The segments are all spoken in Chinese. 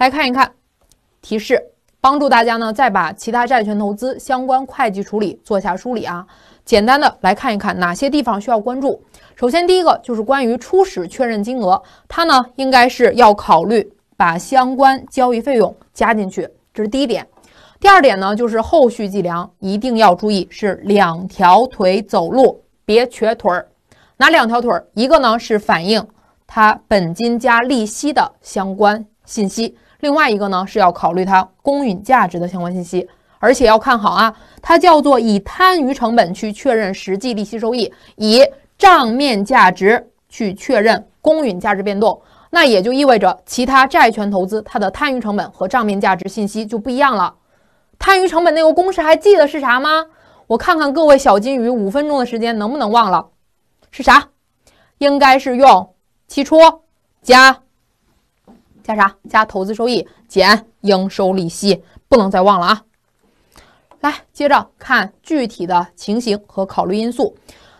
来看一看提示，帮助大家呢，再把其他债权投资相关会计处理做下梳理啊。简单的来看一看哪些地方需要关注。首先，第一个就是关于初始确认金额，它呢应该是要考虑把相关交易费用加进去，这是第一点。第二点呢，就是后续计量一定要注意是两条腿走路，别瘸腿儿。哪两条腿？一个呢是反映它本金加利息的相关信息。另外一个呢，是要考虑它公允价值的相关信息，而且要看好啊，它叫做以摊余成本去确认实际利息收益，以账面价值去确认公允价值变动。那也就意味着其他债权投资它的摊余成本和账面价值信息就不一样了。摊余成本那个公式还记得是啥吗？我看看各位小金鱼五分钟的时间能不能忘了，是啥？应该是用期初加。加啥？加投资收益，减应收利息，不能再忘了啊！来，接着看具体的情形和考虑因素。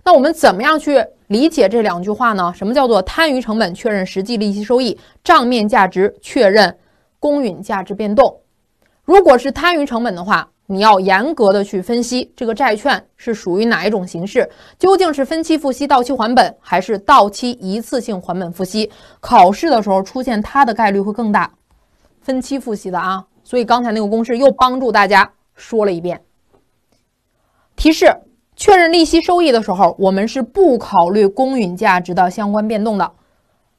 那我们怎么样去理解这两句话呢？什么叫做摊余成本确认实际利息收益，账面价值确认公允价值变动？如果是摊余成本的话。你要严格的去分析这个债券是属于哪一种形式，究竟是分期付息到期还本，还是到期一次性还本付息？考试的时候出现它的概率会更大。分期付息的啊，所以刚才那个公式又帮助大家说了一遍。提示：确认利息收益的时候，我们是不考虑公允价值的相关变动的。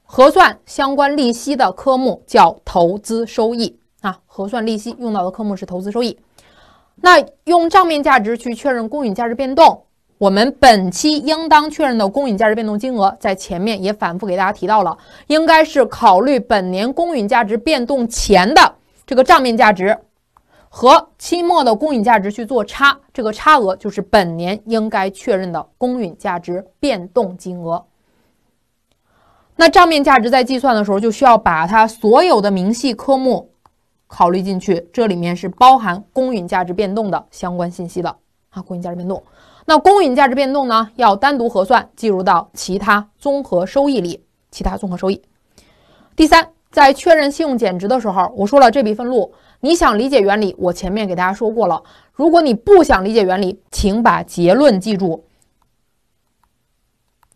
核算相关利息的科目叫投资收益啊，核算利息用到的科目是投资收益。那用账面价值去确认公允价值变动，我们本期应当确认的公允价值变动金额，在前面也反复给大家提到了，应该是考虑本年公允价值变动前的这个账面价值和期末的公允价值去做差，这个差额就是本年应该确认的公允价值变动金额。那账面价值在计算的时候，就需要把它所有的明细科目。考虑进去，这里面是包含公允价值变动的相关信息的啊，公允价值变动。那公允价值变动呢，要单独核算，计入到其他综合收益里，其他综合收益。第三，在确认信用减值的时候，我说了这笔分录，你想理解原理，我前面给大家说过了。如果你不想理解原理，请把结论记住，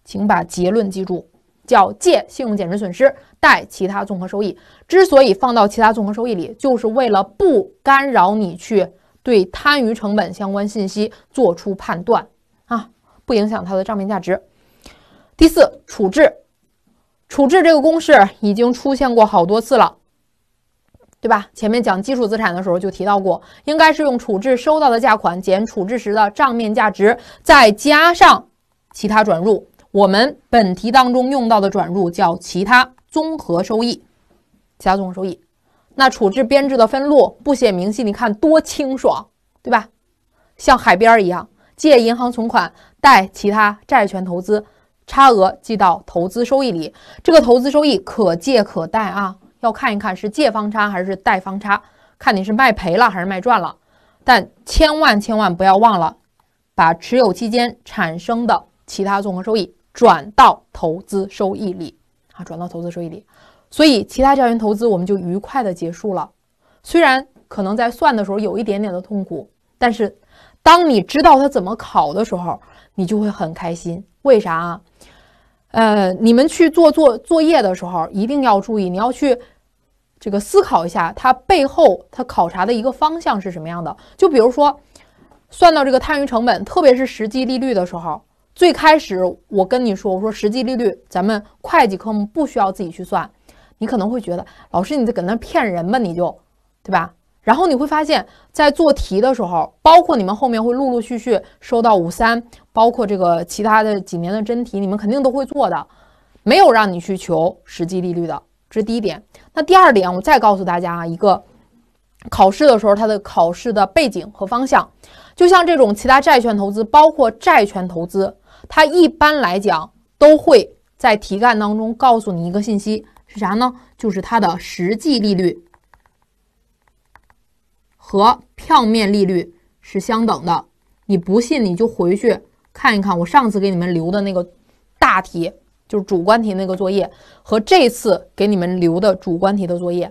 请把结论记住。叫借信用减值损失，贷其他综合收益。之所以放到其他综合收益里，就是为了不干扰你去对摊余成本相关信息做出判断啊，不影响它的账面价值。第四，处置，处置这个公式已经出现过好多次了，对吧？前面讲基础资产的时候就提到过，应该是用处置收到的价款减处置时的账面价值，再加上其他转入。我们本题当中用到的转入叫其他综合收益，其他综合收益，那处置编制的分录不写明细，你看多清爽，对吧？像海边一样，借银行存款，贷其他债权投资，差额记到投资收益里。这个投资收益可借可贷啊，要看一看是借方差还是贷方差，看你是卖赔了还是卖赚了。但千万千万不要忘了把持有期间产生的其他综合收益。转到投资收益里啊，转到投资收益里，所以其他债权投资我们就愉快的结束了。虽然可能在算的时候有一点点的痛苦，但是当你知道它怎么考的时候，你就会很开心。为啥？啊？呃，你们去做做作业的时候一定要注意，你要去这个思考一下它背后它考察的一个方向是什么样的。就比如说算到这个摊余成本，特别是实际利率的时候。最开始我跟你说，我说实际利率，咱们会计科目不需要自己去算，你可能会觉得老师你在搁那骗人吧？你就对吧？然后你会发现，在做题的时候，包括你们后面会陆陆续续收到五三，包括这个其他的几年的真题，你们肯定都会做的，没有让你去求实际利率的，这是第一点。那第二点，我再告诉大家啊，一个考试的时候它的考试的背景和方向，就像这种其他债券投资，包括债权投资。它一般来讲都会在题干当中告诉你一个信息是啥呢？就是它的实际利率和票面利率是相等的。你不信你就回去看一看我上次给你们留的那个大题，就是主观题那个作业和这次给你们留的主观题的作业。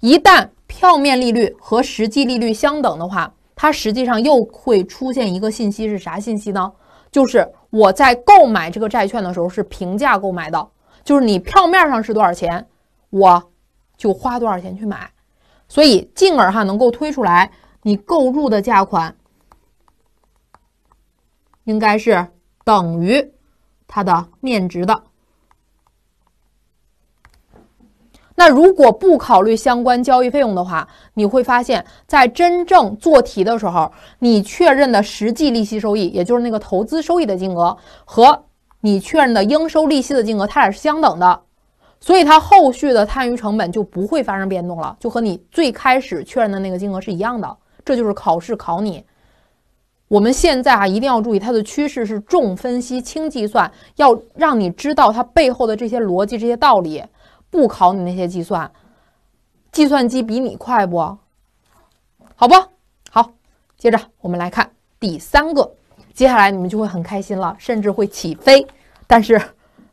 一旦票面利率和实际利率相等的话，它实际上又会出现一个信息是啥信息呢？就是。我在购买这个债券的时候是平价购买的，就是你票面上是多少钱，我就花多少钱去买，所以进而哈能够推出来，你购入的价款应该是等于它的面值的。那如果不考虑相关交易费用的话，你会发现在真正做题的时候，你确认的实际利息收益，也就是那个投资收益的金额和你确认的应收利息的金额，它俩是相等的，所以它后续的摊余成本就不会发生变动了，就和你最开始确认的那个金额是一样的。这就是考试考你。我们现在啊，一定要注意它的趋势是重分析轻计算，要让你知道它背后的这些逻辑、这些道理。不考你那些计算，计算机比你快不？好不？好。接着我们来看第三个，接下来你们就会很开心了，甚至会起飞。但是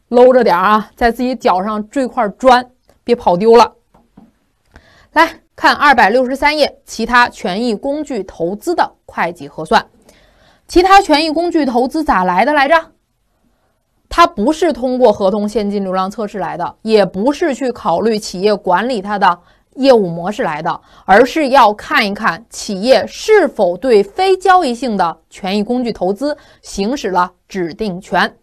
搂着点啊，在自己脚上坠块砖，别跑丢了。来看二百六十三页，其他权益工具投资的会计核算。其他权益工具投资咋来的来着？它不是通过合同现金流量测试来的，也不是去考虑企业管理它的业务模式来的，而是要看一看企业是否对非交易性的权益工具投资行使了指定权。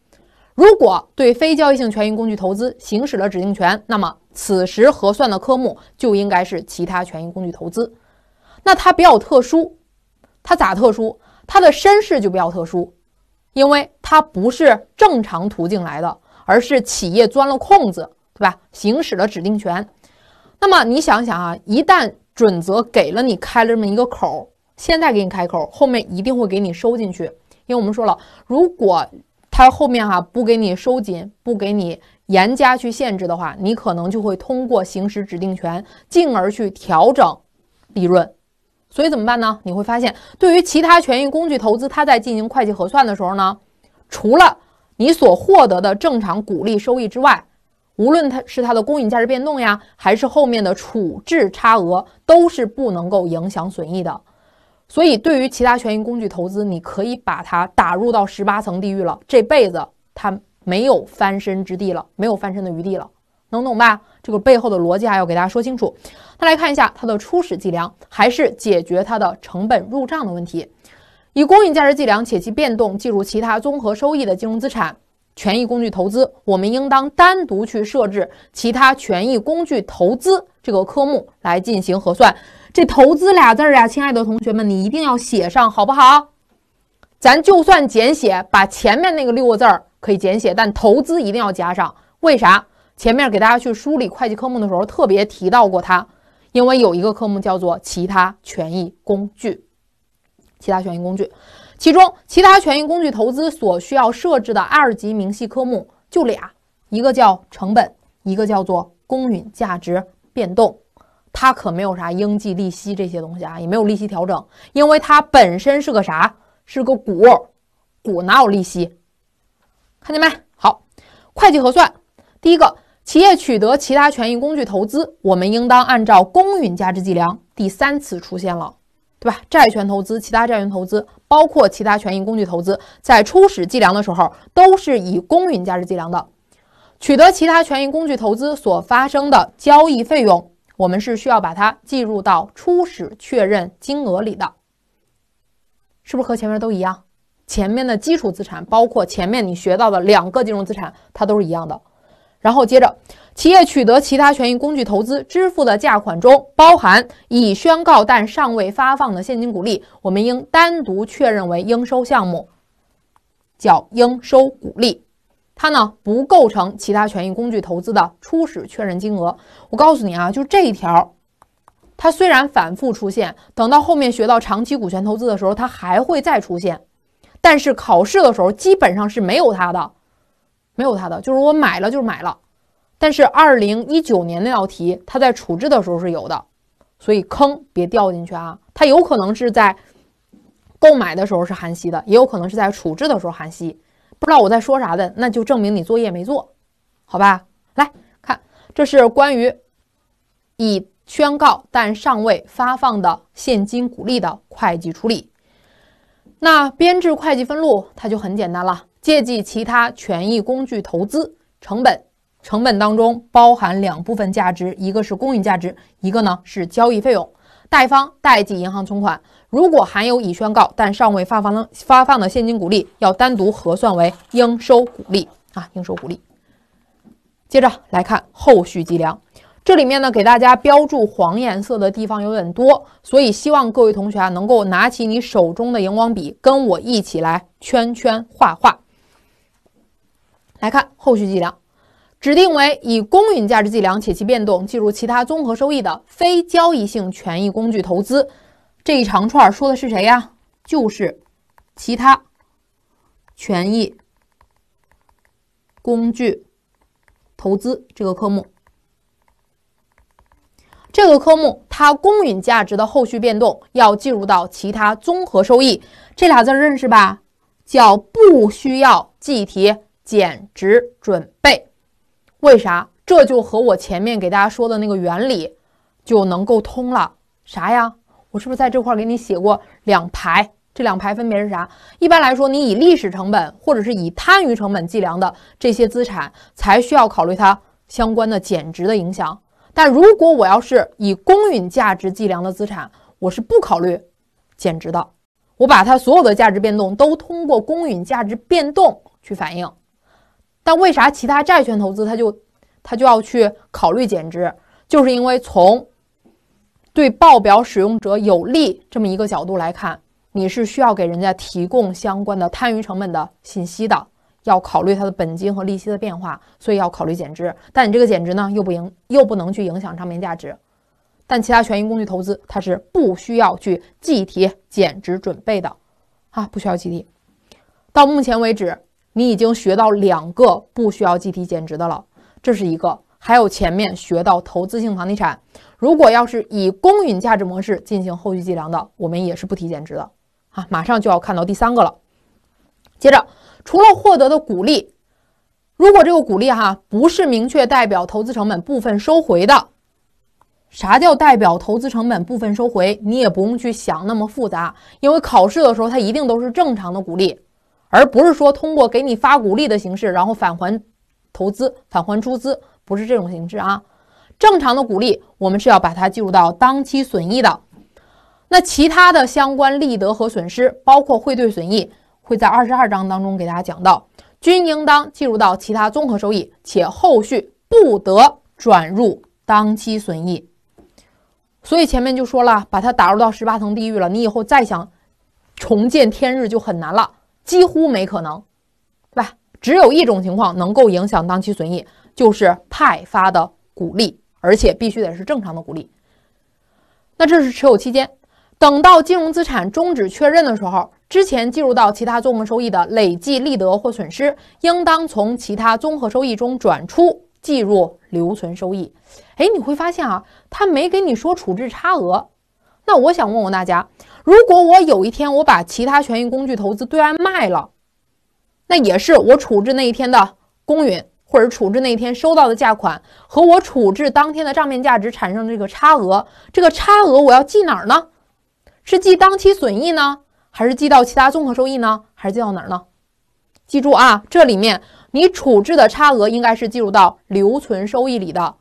如果对非交易性权益工具投资行使了指定权，那么此时核算的科目就应该是其他权益工具投资。那它比较特殊，它咋特殊？它的身世就比较特殊。因为它不是正常途径来的，而是企业钻了空子，对吧？行使了指定权。那么你想想啊，一旦准则给了你开了这么一个口，现在给你开口，后面一定会给你收进去。因为我们说了，如果它后面哈不给你收紧，不给你严加去限制的话，你可能就会通过行使指定权，进而去调整利润。所以怎么办呢？你会发现，对于其他权益工具投资，它在进行会计核算的时候呢，除了你所获得的正常股利收益之外，无论它是它的公允价值变动呀，还是后面的处置差额，都是不能够影响损益的。所以，对于其他权益工具投资，你可以把它打入到十八层地狱了，这辈子它没有翻身之地了，没有翻身的余地了，能懂吧？这个背后的逻辑还要给大家说清楚。那来看一下它的初始计量，还是解决它的成本入账的问题。以公允价值计量且其变动计入其他综合收益的金融资产、权益工具投资，我们应当单独去设置“其他权益工具投资”这个科目来进行核算。这“投资”俩字儿啊，亲爱的同学们，你一定要写上，好不好？咱就算简写，把前面那个六个字儿可以简写，但“投资”一定要加上。为啥？前面给大家去梳理会计科目的时候，特别提到过它，因为有一个科目叫做其他权益工具，其他权益工具，其中其他权益工具投资所需要设置的二级明细科目就俩，一个叫成本，一个叫做公允价值变动，它可没有啥应计利息这些东西啊，也没有利息调整，因为它本身是个啥，是个股，股哪有利息？看见没？好，会计核算第一个。企业取得其他权益工具投资，我们应当按照公允价值计量。第三次出现了，对吧？债权投资、其他债权投资，包括其他权益工具投资，在初始计量的时候都是以公允价值计量的。取得其他权益工具投资所发生的交易费用，我们是需要把它计入到初始确认金额里的，是不是和前面都一样？前面的基础资产，包括前面你学到的两个金融资产，它都是一样的。然后接着，企业取得其他权益工具投资支付的价款中包含已宣告但尚未发放的现金股利，我们应单独确认为应收项目，叫应收股利。它呢不构成其他权益工具投资的初始确认金额。我告诉你啊，就这一条，它虽然反复出现，等到后面学到长期股权投资的时候，它还会再出现，但是考试的时候基本上是没有它的。没有它的，就是我买了就是买了，但是二零一九年那道题，它在处置的时候是有的，所以坑别掉进去啊！它有可能是在购买的时候是含息的，也有可能是在处置的时候含息，不知道我在说啥的，那就证明你作业没做，好吧？来看，这是关于已宣告但尚未发放的现金股利的会计处理，那编制会计分录它就很简单了。借记其他权益工具投资成本，成本当中包含两部分价值，一个是公允价值，一个呢是交易费用。贷方贷记银行存款。如果含有已宣告但尚未发放的发放的现金股利，要单独核算为应收股利啊，应收股利。接着来看后续计量，这里面呢给大家标注黄颜色的地方有点多，所以希望各位同学啊能够拿起你手中的荧光笔，跟我一起来圈圈画画。来看后续计量，指定为以公允价值计量且其变动计入其他综合收益的非交易性权益工具投资，这一长串说的是谁呀？就是其他权益工具投资这个科目。这个科目它公允价值的后续变动要计入到其他综合收益，这俩字认识吧？叫不需要计提。减值准备，为啥？这就和我前面给大家说的那个原理就能够通了。啥呀？我是不是在这块给你写过两排？这两排分别是啥？一般来说，你以历史成本或者是以摊余成本计量的这些资产，才需要考虑它相关的减值的影响。但如果我要是以公允价值计量的资产，我是不考虑减值的。我把它所有的价值变动都通过公允价值变动去反映。那为啥其他债权投资它就，它就要去考虑减值？就是因为从对报表使用者有利这么一个角度来看，你是需要给人家提供相关的摊余成本的信息的，要考虑它的本金和利息的变化，所以要考虑减值。但你这个减值呢，又不影，又不能去影响账面价值。但其他权益工具投资它是不需要去计提减值准备的，啊，不需要计提。到目前为止。你已经学到两个不需要计提减值的了，这是一个，还有前面学到投资性房地产，如果要是以公允价值模式进行后续计量的，我们也是不提减值的啊。马上就要看到第三个了。接着，除了获得的股利，如果这个股利哈不是明确代表投资成本部分收回的，啥叫代表投资成本部分收回？你也不用去想那么复杂，因为考试的时候它一定都是正常的股利。而不是说通过给你发股利的形式，然后返还投资、返还出资，不是这种形式啊。正常的股利，我们是要把它计入到当期损益的。那其他的相关利得和损失，包括汇兑损益，会在二十二章当中给大家讲到，均应当计入到其他综合收益，且后续不得转入当期损益。所以前面就说了，把它打入到十八层地狱了，你以后再想重见天日就很难了。几乎没可能，对吧？只有一种情况能够影响当期损益，就是派发的股利，而且必须得是正常的股利。那这是持有期间，等到金融资产终止确认的时候，之前计入到其他综合收益的累计利得或损失，应当从其他综合收益中转出，计入留存收益。哎，你会发现啊，他没给你说处置差额。那我想问问大家。如果我有一天我把其他权益工具投资对外卖了，那也是我处置那一天的公允，或者处置那一天收到的价款和我处置当天的账面价值产生这个差额，这个差额我要记哪儿呢？是记当期损益呢，还是记到其他综合收益呢，还是记到哪儿呢？记住啊，这里面你处置的差额应该是计入到留存收益里的。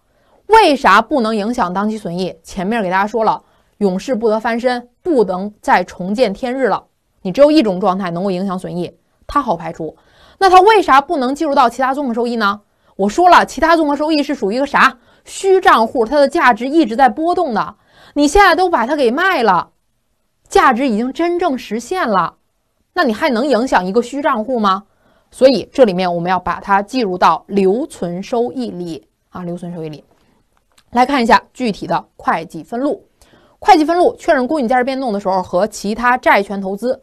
为啥不能影响当期损益？前面给大家说了，永世不得翻身。不能再重见天日了。你只有一种状态能够影响损益，它好排除。那它为啥不能计入到其他综合收益呢？我说了，其他综合收益是属于一个啥虚账户，它的价值一直在波动的。你现在都把它给卖了，价值已经真正实现了，那你还能影响一个虚账户吗？所以这里面我们要把它计入到留存收益里啊，留存收益里。来看一下具体的会计分录。会计分录确认公允价值变动的时候和其他债权投资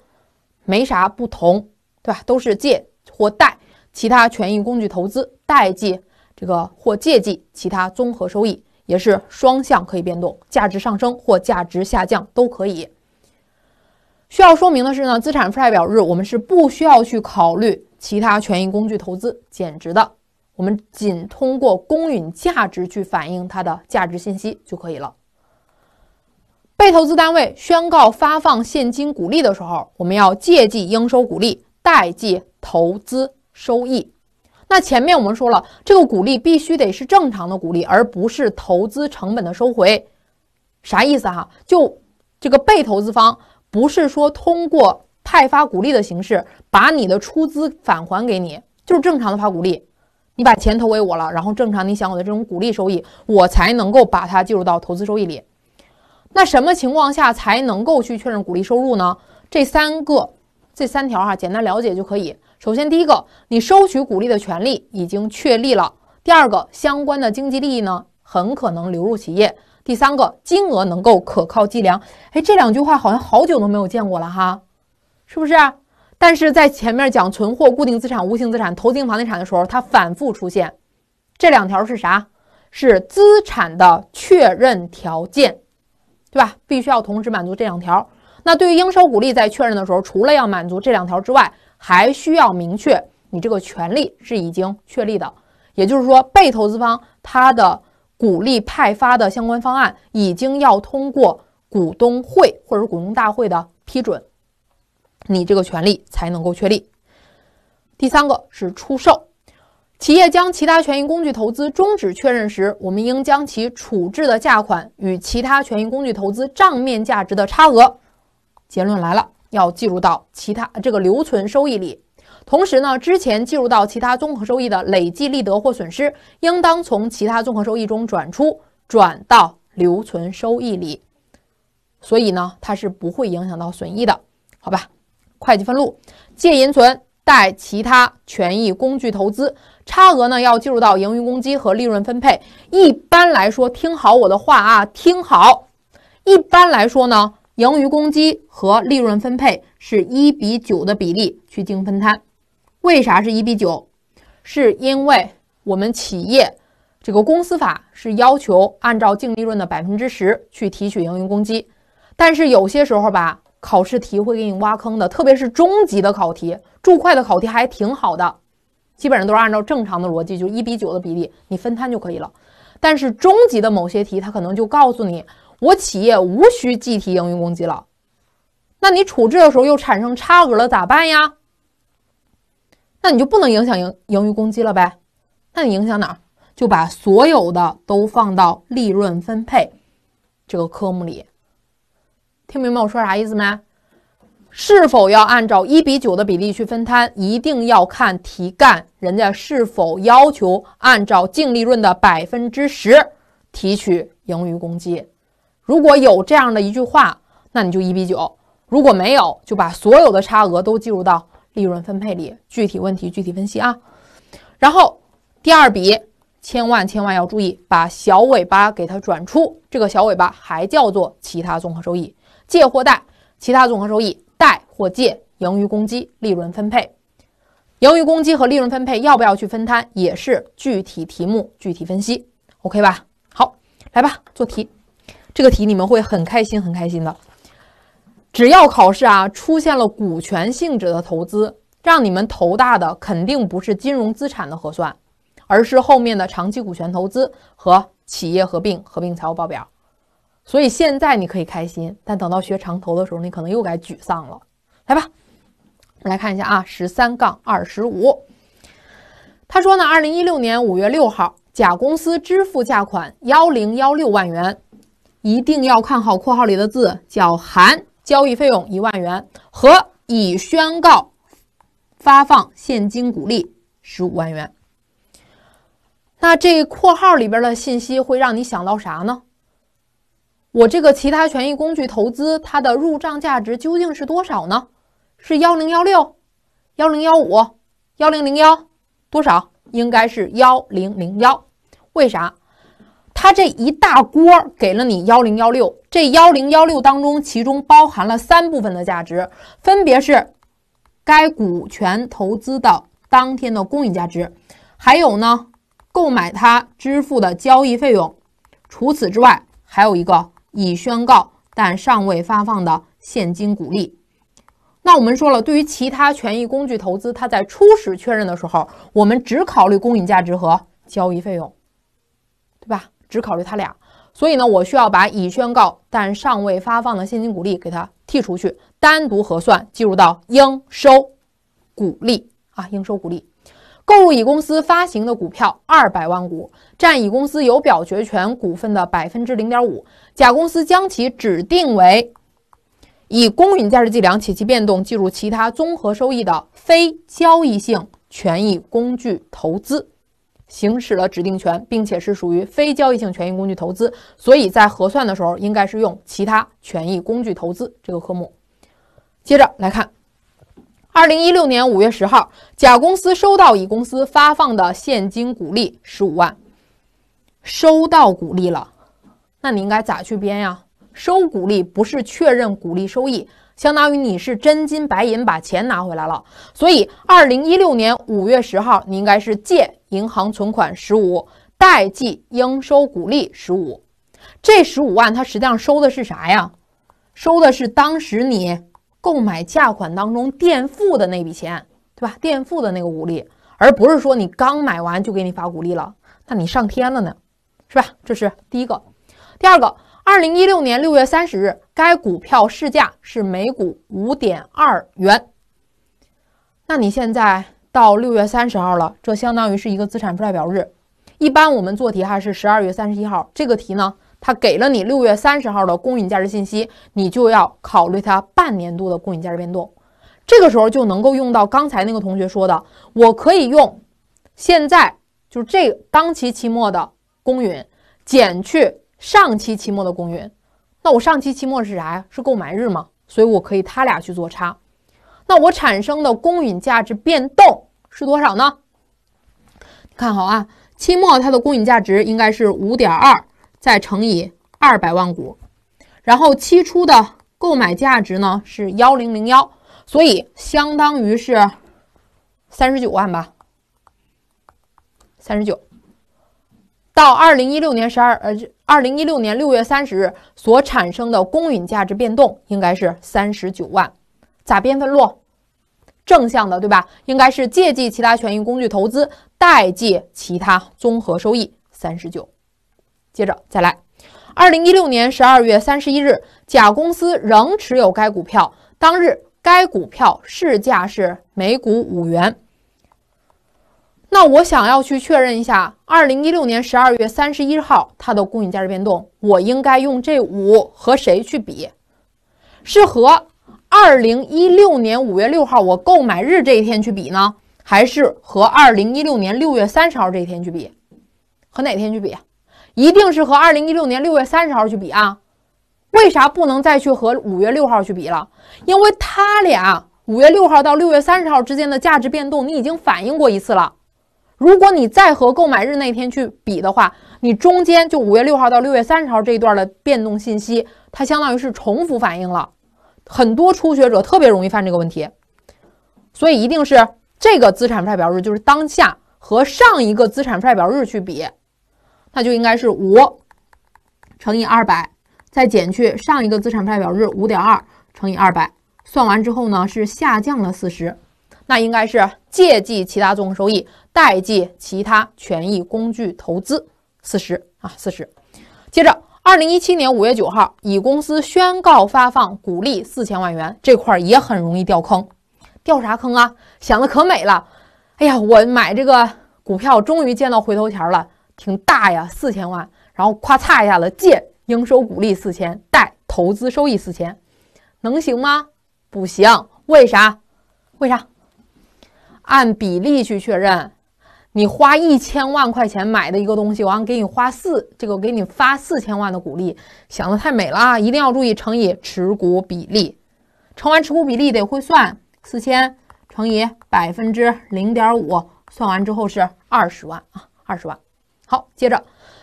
没啥不同，对吧？都是借或贷其他权益工具投资，贷记这个或借记其他综合收益，也是双向可以变动，价值上升或价值下降都可以。需要说明的是呢，资产负债表日我们是不需要去考虑其他权益工具投资减值的，我们仅通过公允价值去反映它的价值信息就可以了。被投资单位宣告发放现金股利的时候，我们要借记应收股利，贷记投资收益。那前面我们说了，这个股利必须得是正常的股利，而不是投资成本的收回。啥意思哈？就这个被投资方不是说通过派发股利的形式把你的出资返还给你，就是正常的发股利。你把钱投给我了，然后正常你想我的这种股利收益，我才能够把它计入到投资收益里。那什么情况下才能够去确认股利收入呢？这三个，这三条哈，简单了解就可以。首先，第一个，你收取股利的权利已经确立了；第二个，相关的经济利益呢，很可能流入企业；第三个，金额能够可靠计量。哎，这两句话好像好久都没有见过了哈，是不是？但是在前面讲存货、固定资产、无形资产、投资、房地产的时候，它反复出现。这两条是啥？是资产的确认条件。对吧？必须要同时满足这两条。那对于应收股利在确认的时候，除了要满足这两条之外，还需要明确你这个权利是已经确立的。也就是说，被投资方他的股利派发的相关方案已经要通过股东会或者股东大会的批准，你这个权利才能够确立。第三个是出售。企业将其他权益工具投资终止确认时，我们应将其处置的价款与其他权益工具投资账面价值的差额，结论来了，要计入到其他这个留存收益里。同时呢，之前计入到其他综合收益的累计利得或损失，应当从其他综合收益中转出，转到留存收益里。所以呢，它是不会影响到损益的，好吧？会计分录借银存。贷其他权益工具投资差额呢，要进入到盈余公积和利润分配。一般来说，听好我的话啊，听好。一般来说呢，盈余公积和利润分配是一比九的比例去进行分摊。为啥是一比九？是因为我们企业这个公司法是要求按照净利润的百分之十去提取盈余公积，但是有些时候吧。考试题会给你挖坑的，特别是中级的考题，注会的考题还挺好的，基本上都是按照正常的逻辑，就一比九的比例，你分摊就可以了。但是中级的某些题，它可能就告诉你，我企业无需计提盈余公积了，那你处置的时候又产生差额了，咋办呀？那你就不能影响盈盈余公积了呗？那你影响哪？就把所有的都放到利润分配这个科目里。听明白我说啥意思没？是否要按照一比九的比例去分摊，一定要看题干，人家是否要求按照净利润的百分之十提取盈余公积。如果有这样的一句话，那你就一比九；如果没有，就把所有的差额都计入到利润分配里。具体问题具体分析啊。然后第二笔，千万千万要注意，把小尾巴给它转出，这个小尾巴还叫做其他综合收益。借或贷，其他综合收益，贷或借，盈余公积，利润分配，盈余公积和利润分配要不要去分摊，也是具体题目具体分析，OK 吧？好，来吧，做题，这个题你们会很开心，很开心的。只要考试啊出现了股权性质的投资，让你们头大的肯定不是金融资产的核算，而是后面的长期股权投资和企业合并，合并财务报表。所以现在你可以开心，但等到学长投的时候，你可能又该沮丧了。来吧，我们来看一下啊，十三杠二十五。他说呢，二零一六年五月六号，甲公司支付价款幺零幺六万元，一定要看好括号里的字，叫含交易费用一万元和已宣告发放现金股利十五万元。那这括号里边的信息会让你想到啥呢？我这个其他权益工具投资，它的入账价值究竟是多少呢？是幺零幺六、幺零幺五、幺零零幺多少？应该是幺零零幺。为啥？他这一大锅给了你幺零幺六，这幺零幺六当中，其中包含了三部分的价值，分别是该股权投资的当天的公允价值，还有呢，购买它支付的交易费用。除此之外，还有一个。已宣告但尚未发放的现金股利，那我们说了，对于其他权益工具投资，它在初始确认的时候，我们只考虑公允价值和交易费用，对吧？只考虑它俩。所以呢，我需要把已宣告但尚未发放的现金股利给它剔除去，单独核算，计入到应收股利啊，应收股利。购入乙公司发行的股票二百万股，占乙公司有表决权股份的百分之零点五。甲公司将其指定为以公允价值计量且其变动计入其他综合收益的非交易性权益工具投资，行使了指定权，并且是属于非交易性权益工具投资，所以在核算的时候应该是用其他权益工具投资这个科目。接着来看。二零一六年五月十号，甲公司收到乙公司发放的现金股利十五万，收到股利了，那你应该咋去编呀？收股利不是确认股利收益，相当于你是真金白银把钱拿回来了。所以，二零一六年五月十号，你应该是借银行存款十五，贷记应收股利十五。这十五万，它实际上收的是啥呀？收的是当时你。购买价款当中垫付的那笔钱，对吧？垫付的那个股利，而不是说你刚买完就给你发股利了，那你上天了呢，是吧？这是第一个。第二个，二零一六年六月三十日，该股票市价是每股五点二元。那你现在到六月三十号了，这相当于是一个资产负债表日。一般我们做题哈是十二月三十一号，这个题呢。他给了你六月三十号的公允价值信息，你就要考虑它半年度的公允价值变动。这个时候就能够用到刚才那个同学说的，我可以用现在就是这当期期末的公允减去上期期末的公允。那我上期期末是啥呀？是购买日吗？所以我可以他俩去做差。那我产生的公允价值变动是多少呢？看好啊，期末它的公允价值应该是五点二。再乘以二百万股，然后期初的购买价值呢是幺零零幺，所以相当于是三十九万吧，三十九。到二零一六年十二呃，二零一六年六月三十日所产生的公允价值变动应该是三十九万，咋编分录？正向的对吧？应该是借记其他权益工具投资，贷记其他综合收益三十九。接着再来，二零一六年十二月三十一日，甲公司仍持有该股票。当日该股票市价是每股五元。那我想要去确认一下，二零一六年十二月三十一号它的公允价值变动，我应该用这五和谁去比？是和二零一六年五月六号我购买日这一天去比呢，还是和二零一六年六月三十号这一天去比？和哪天去比？一定是和二零一六年六月三十号去比啊？为啥不能再去和五月六号去比了？因为他俩五月六号到六月三十号之间的价值变动，你已经反映过一次了。如果你再和购买日那天去比的话，你中间就五月六号到六月三十号这一段的变动信息，它相当于是重复反映了。很多初学者特别容易犯这个问题，所以一定是这个资产负债表日，就是当下和上一个资产负债表日去比。那就应该是五乘以二百，再减去上一个资产负债表日五点二乘以二百，算完之后呢是下降了四十，那应该是借记其他综合收益，贷记其他权益工具投资四十啊四十。接着，二零一七年五月九号，乙公司宣告发放股利四千万元，这块儿也很容易掉坑，掉啥坑啊？想的可美了，哎呀，我买这个股票终于见到回头条了。挺大呀，四千万，然后夸嚓一下子，借应收股利四千，贷投资收益四千，能行吗？不行，为啥？为啥？按比例去确认，你花一千万块钱买的一个东西，我给你花四，这个我给你发四千万的股利，想的太美了啊！一定要注意乘以持股比例，乘完持股比例得会算，四千乘以百分之零点五，算完之后是二十万啊，二十万。好，接着，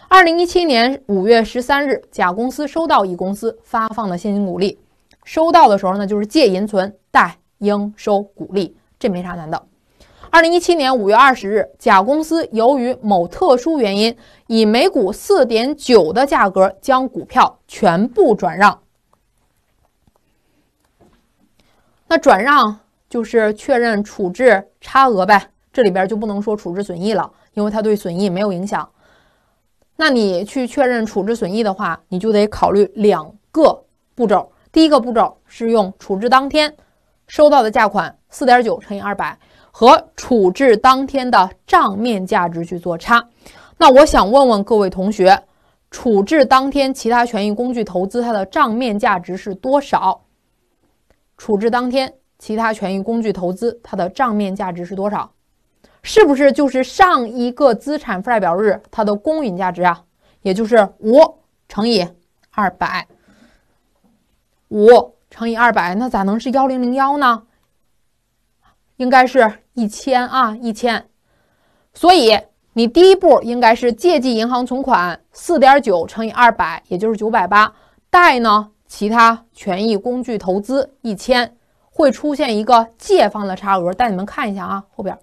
二零一七年五月十三日，甲公司收到乙公司发放的现金股利，收到的时候呢，就是借银存贷应收股利，这没啥难的。二零一七年五月二十日，甲公司由于某特殊原因，以每股四点九的价格将股票全部转让，那转让就是确认处置差额呗，这里边就不能说处置损益了。因为它对损益没有影响，那你去确认处置损益的话，你就得考虑两个步骤。第一个步骤是用处置当天收到的价款四点九乘以二百和处置当天的账面价值去做差。那我想问问各位同学，处置当天其他权益工具投资它的账面价值是多少？处置当天其他权益工具投资它的账面价值是多少？是不是就是上一个资产负债表日它的公允价值啊？也就是五乘以二百，五乘以二百，那咋能是幺零零幺呢？应该是一千啊，一千。所以你第一步应该是借记银行存款四点九乘以二百，也就是九百八，贷呢其他权益工具投资一千，会出现一个借方的差额，带你们看一下啊，后边。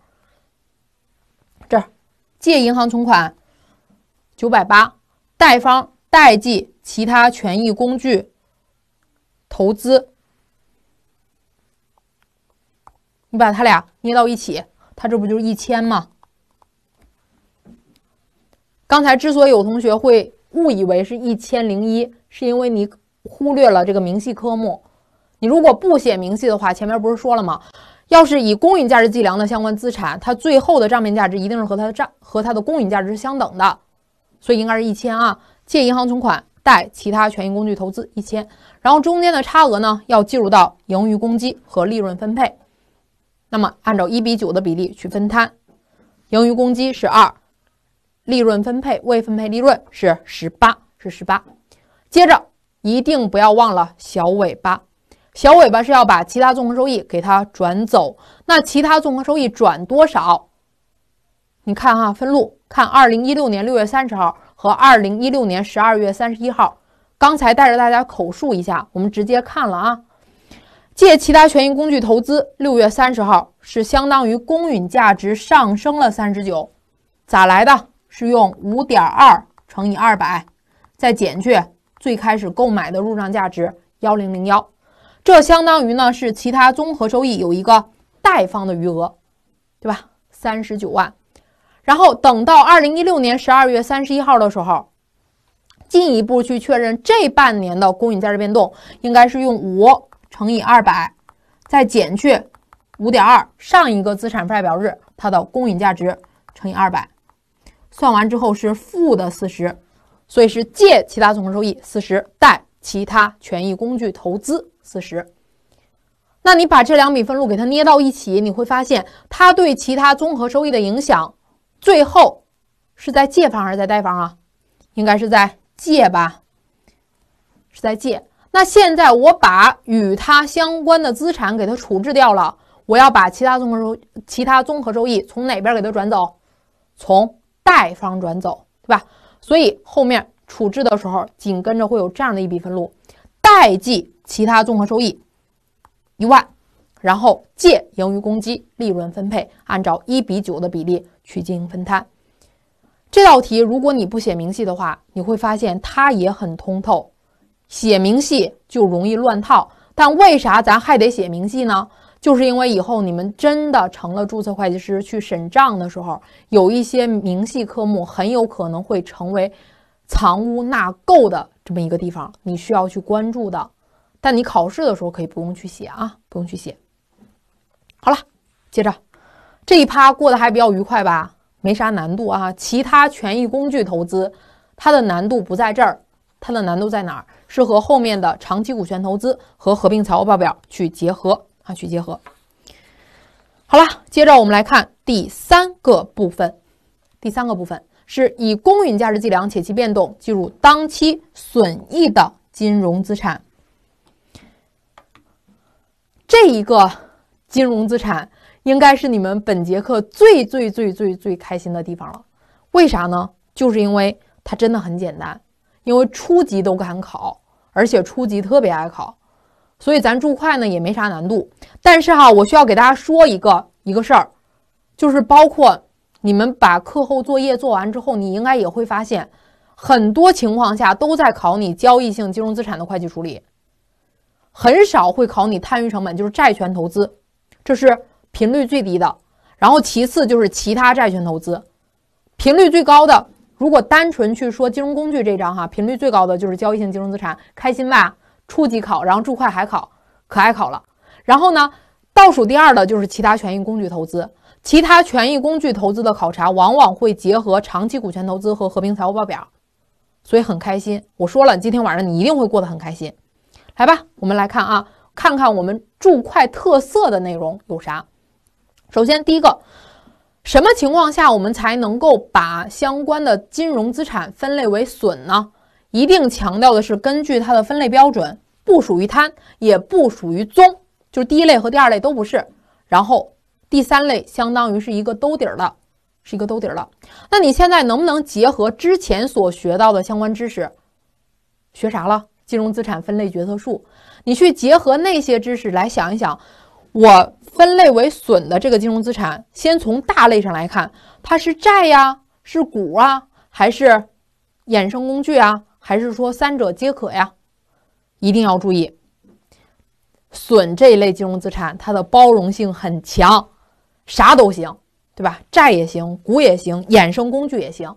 借银行存款九百八，贷方贷记其他权益工具投资。你把它俩捏到一起，它这不就是一千吗？刚才之所以有同学会误以为是一千零一，是因为你忽略了这个明细科目。你如果不写明细的话，前面不是说了吗？要是以公允价值计量的相关资产，它最后的账面价值一定是和它的账和它的公允价值是相等的，所以应该是一千啊，借银行存款，贷其他权益工具投资一千，然后中间的差额呢要计入到盈余公积和利润分配，那么按照一比九的比例去分摊，盈余公积是二，利润分配未分配利润是十八，是十八，接着一定不要忘了小尾巴。小尾巴是要把其他综合收益给它转走，那其他综合收益转多少？你看哈，分录看二零一六年六月三十号和二零一六年十二月三十一号。刚才带着大家口述一下，我们直接看了啊。借其他权益工具投资，六月三十号是相当于公允价值上升了三十九，咋来的？是用五点二乘以二百，再减去最开始购买的入账价值幺零零幺。这相当于呢是其他综合收益有一个贷方的余额，对吧？三十九万。然后等到二零一六年十二月三十一号的时候，进一步去确认这半年的公允价值变动，应该是用五乘以二百，再减去五点二，上一个资产负债表日它的公允价值乘以二百，算完之后是负的四十，所以是借其他综合收益四十，贷其他权益工具投资。四十，那你把这两笔分录给它捏到一起，你会发现它对其他综合收益的影响，最后是在借方还是在贷方啊？应该是在借吧？是在借。那现在我把与它相关的资产给它处置掉了，我要把其他综合收其他综合收益从哪边给它转走？从贷方转走，对吧？所以后面处置的时候，紧跟着会有这样的一笔分录，贷记。其他综合收益一万，然后借盈余公积、利润分配，按照一比九的比例去进行分摊。这道题如果你不写明细的话，你会发现它也很通透。写明细就容易乱套。但为啥咱还得写明细呢？就是因为以后你们真的成了注册会计师去审账的时候，有一些明细科目很有可能会成为藏污纳垢的这么一个地方，你需要去关注的。但你考试的时候可以不用去写啊，不用去写。好了，接着这一趴过得还比较愉快吧？没啥难度啊。其他权益工具投资，它的难度不在这儿，它的难度在哪儿？是和后面的长期股权投资和合并财务报表去结合啊，去结合。好了，接着我们来看第三个部分。第三个部分是以公允价值计量且其变动计入当期损益的金融资产。这一个金融资产应该是你们本节课最最最最最开心的地方了，为啥呢？就是因为它真的很简单，因为初级都敢考，而且初级特别爱考，所以咱注会呢也没啥难度。但是哈，我需要给大家说一个一个事儿，就是包括你们把课后作业做完之后，你应该也会发现，很多情况下都在考你交易性金融资产的会计处理。很少会考你摊余成本，就是债权投资，这是频率最低的。然后其次就是其他债权投资，频率最高的。如果单纯去说金融工具这张哈，频率最高的就是交易性金融资产，开心吧？初级考，然后注会还考，可爱考了。然后呢，倒数第二的就是其他权益工具投资，其他权益工具投资的考察往往会结合长期股权投资和合并财务报表，所以很开心。我说了，今天晚上你一定会过得很开心。来吧，我们来看啊，看看我们注会特色的内容有啥。首先，第一个，什么情况下我们才能够把相关的金融资产分类为损呢？一定强调的是，根据它的分类标准，不属于贪，也不属于宗，就是第一类和第二类都不是。然后，第三类相当于是一个兜底儿的，是一个兜底儿的。那你现在能不能结合之前所学到的相关知识，学啥了？金融资产分类决策树，你去结合那些知识来想一想，我分类为损的这个金融资产，先从大类上来看，它是债呀，是股啊，还是衍生工具啊，还是说三者皆可呀？一定要注意，损这一类金融资产它的包容性很强，啥都行，对吧？债也行，股也行，衍生工具也行。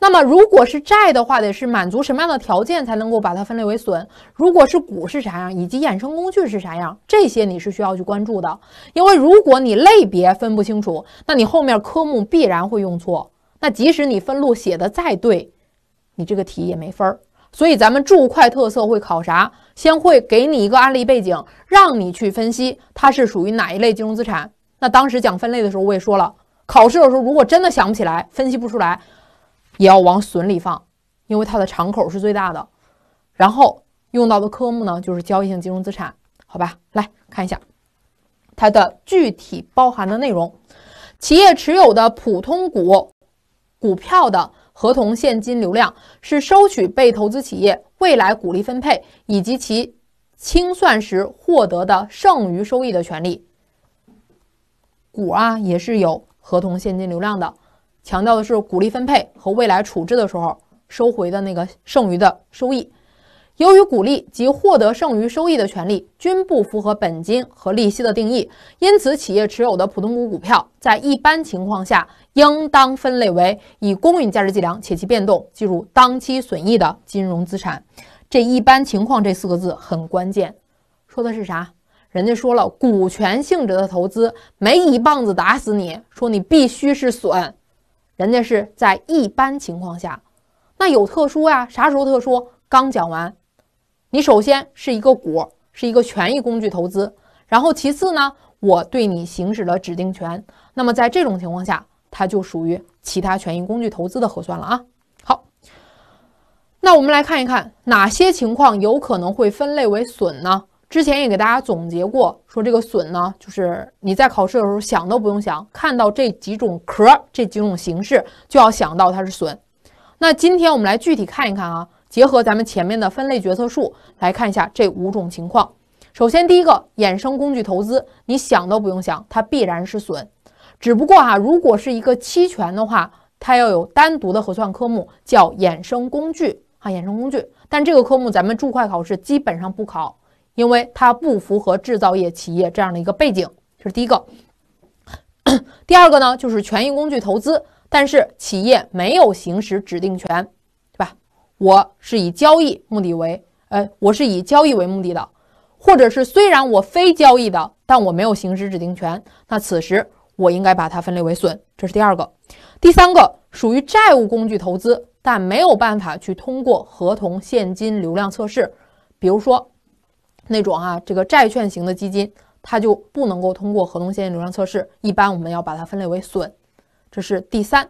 那么，如果是债的话，得是满足什么样的条件才能够把它分类为损？如果是股是啥样，以及衍生工具是啥样，这些你是需要去关注的。因为如果你类别分不清楚，那你后面科目必然会用错。那即使你分录写的再对，你这个题也没分儿。所以咱们注会特色会考啥？先会给你一个案例背景，让你去分析它是属于哪一类金融资产。那当时讲分类的时候，我也说了，考试的时候如果真的想不起来，分析不出来。也要往损里放，因为它的敞口是最大的。然后用到的科目呢，就是交易性金融资产，好吧？来看一下它的具体包含的内容。企业持有的普通股股票的合同现金流量是收取被投资企业未来股利分配以及其清算时获得的剩余收益的权利。股啊，也是有合同现金流量的。强调的是股利分配和未来处置的时候收回的那个剩余的收益。由于股利及获得剩余收益的权利均不符合本金和利息的定义，因此企业持有的普通股股票在一般情况下应当分类为以公允价值计量且其变动计入当期损益的金融资产。这一般情况这四个字很关键，说的是啥？人家说了，股权性质的投资没一棒子打死你，说你必须是损。人家是在一般情况下，那有特殊呀？啥时候特殊？刚讲完，你首先是一个股，是一个权益工具投资，然后其次呢，我对你行使了指定权，那么在这种情况下，它就属于其他权益工具投资的核算了啊。好，那我们来看一看哪些情况有可能会分类为损呢？之前也给大家总结过，说这个损呢，就是你在考试的时候想都不用想，看到这几种壳、这几种形式，就要想到它是损。那今天我们来具体看一看啊，结合咱们前面的分类决策树来看一下这五种情况。首先第一个衍生工具投资，你想都不用想，它必然是损。只不过哈，如果是一个期权的话，它要有单独的核算科目，叫衍生工具啊，衍生工具。但这个科目咱们注会考试基本上不考。因为它不符合制造业企业这样的一个背景，这是第一个。第二个呢，就是权益工具投资，但是企业没有行使指定权，对吧？我是以交易目的为，呃，我是以交易为目的的，或者是虽然我非交易的，但我没有行使指定权，那此时我应该把它分类为损，这是第二个。第三个属于债务工具投资，但没有办法去通过合同现金流量测试，比如说。那种啊，这个债券型的基金，它就不能够通过合同现金流量测试。一般我们要把它分类为损。这是第三、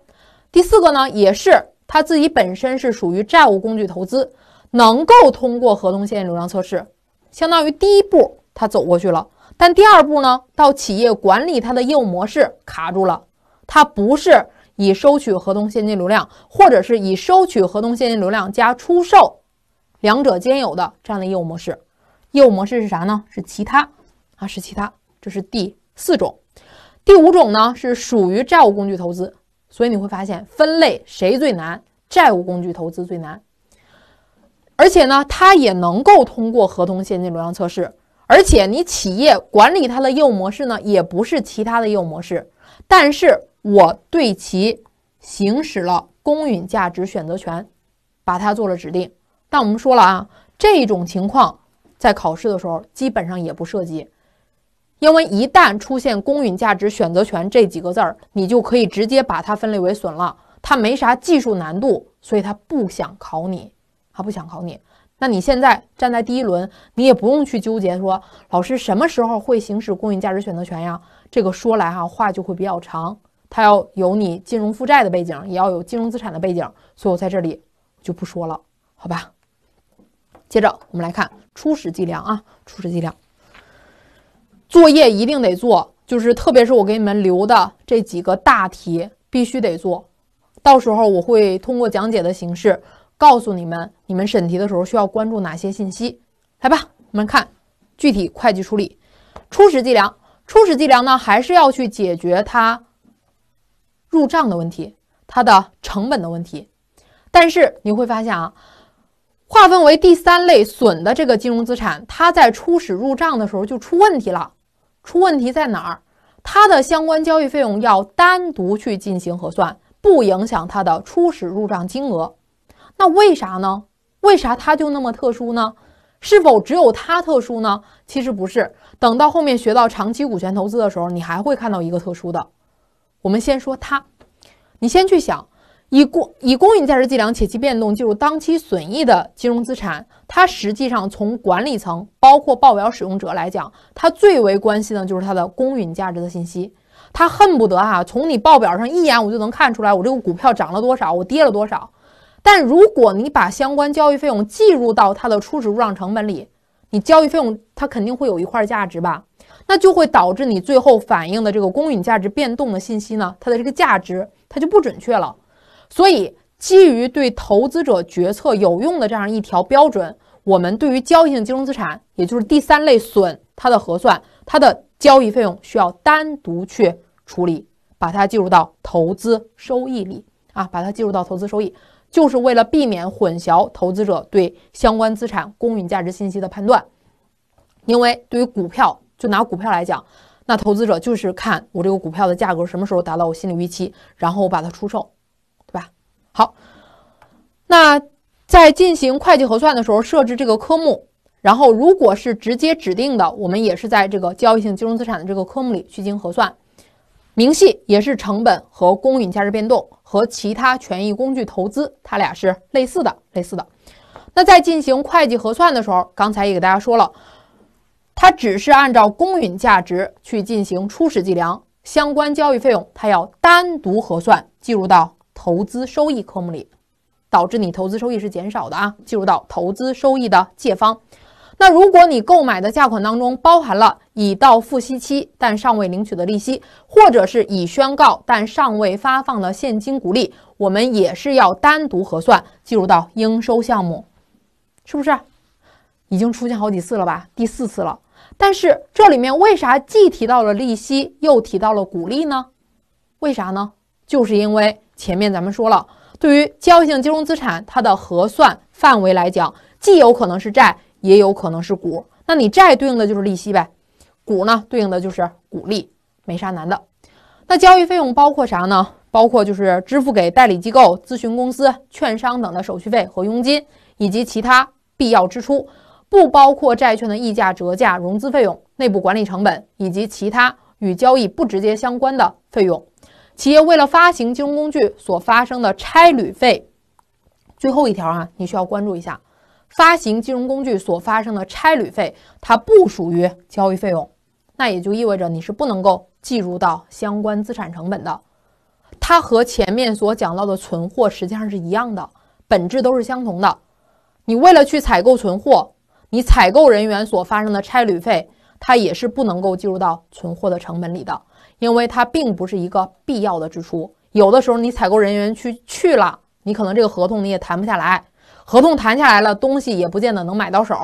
第四个呢，也是它自己本身是属于债务工具投资，能够通过合同现金流量测试，相当于第一步它走过去了。但第二步呢，到企业管理它的业务模式卡住了，它不是以收取合同现金流量，或者是以收取合同现金流量加出售，两者兼有的这样的业务模式。业务模式是啥呢？是其他啊，是其他，这是第四种。第五种呢是属于债务工具投资，所以你会发现分类谁最难？债务工具投资最难。而且呢，它也能够通过合同现金流量测试。而且你企业管理它的业务模式呢，也不是其他的业务模式，但是我对其行使了公允价值选择权，把它做了指定。但我们说了啊，这种情况。在考试的时候，基本上也不涉及，因为一旦出现公允价值选择权这几个字儿，你就可以直接把它分类为损了，它没啥技术难度，所以它不想考你，它不想考你。那你现在站在第一轮，你也不用去纠结说老师什么时候会行使公允价值选择权呀？这个说来哈话就会比较长，它要有你金融负债的背景，也要有金融资产的背景，所以我在这里就不说了，好吧？接着我们来看。初始计量啊，初始计量作业一定得做，就是特别是我给你们留的这几个大题，必须得做。到时候我会通过讲解的形式告诉你们，你们审题的时候需要关注哪些信息。来吧，我们看具体会计处理。初始计量，初始计量呢，还是要去解决它入账的问题，它的成本的问题。但是你会发现啊。划分为第三类损的这个金融资产，它在初始入账的时候就出问题了。出问题在哪儿？它的相关交易费用要单独去进行核算，不影响它的初始入账金额。那为啥呢？为啥它就那么特殊呢？是否只有它特殊呢？其实不是。等到后面学到长期股权投资的时候，你还会看到一个特殊的。我们先说它，你先去想。以公以公允价值计量且其变动计入当期损益的金融资产，它实际上从管理层包括报表使用者来讲，它最为关心的就是它的公允价值的信息。他恨不得哈从你报表上一眼我就能看出来我这个股票涨了多少，我跌了多少。但如果你把相关交易费用计入到它的初始入账成本里，你交易费用它肯定会有一块价值吧？那就会导致你最后反映的这个公允价值变动的信息呢，它的这个价值它就不准确了。所以，基于对投资者决策有用的这样一条标准，我们对于交易性金融资产，也就是第三类损，它的核算，它的交易费用需要单独去处理，把它计入到投资收益里啊，把它计入到投资收益，就是为了避免混淆投资者对相关资产公允价值信息的判断。因为对于股票，就拿股票来讲，那投资者就是看我这个股票的价格什么时候达到我心理预期，然后我把它出售。好，那在进行会计核算的时候，设置这个科目，然后如果是直接指定的，我们也是在这个交易性金融资产的这个科目里去进行核算，明细也是成本和公允价值变动和其他权益工具投资，它俩是类似的，类似的。那在进行会计核算的时候，刚才也给大家说了，它只是按照公允价值去进行初始计量，相关交易费用它要单独核算，计入到。投资收益科目里，导致你投资收益是减少的啊，进入到投资收益的借方。那如果你购买的价款当中包含了已到付息期但尚未领取的利息，或者是已宣告但尚未发放的现金股利，我们也是要单独核算，计入到应收项目，是不是？已经出现好几次了吧？第四次了。但是这里面为啥既提到了利息，又提到了股利呢？为啥呢？就是因为。前面咱们说了，对于交易性金融资产，它的核算范围来讲，既有可能是债，也有可能是股。那你债对应的就是利息呗，股呢对应的就是股利，没啥难的。那交易费用包括啥呢？包括就是支付给代理机构、咨询公司、券商等的手续费和佣金，以及其他必要支出，不包括债券的溢价、折价、融资费用、内部管理成本以及其他与交易不直接相关的费用。企业为了发行金融工具所发生的差旅费，最后一条啊，你需要关注一下，发行金融工具所发生的差旅费，它不属于交易费用，那也就意味着你是不能够计入到相关资产成本的。它和前面所讲到的存货实际上是一样的，本质都是相同的。你为了去采购存货，你采购人员所发生的差旅费，它也是不能够计入到存货的成本里的。因为它并不是一个必要的支出，有的时候你采购人员去去了，你可能这个合同你也谈不下来，合同谈下来了，东西也不见得能买到手，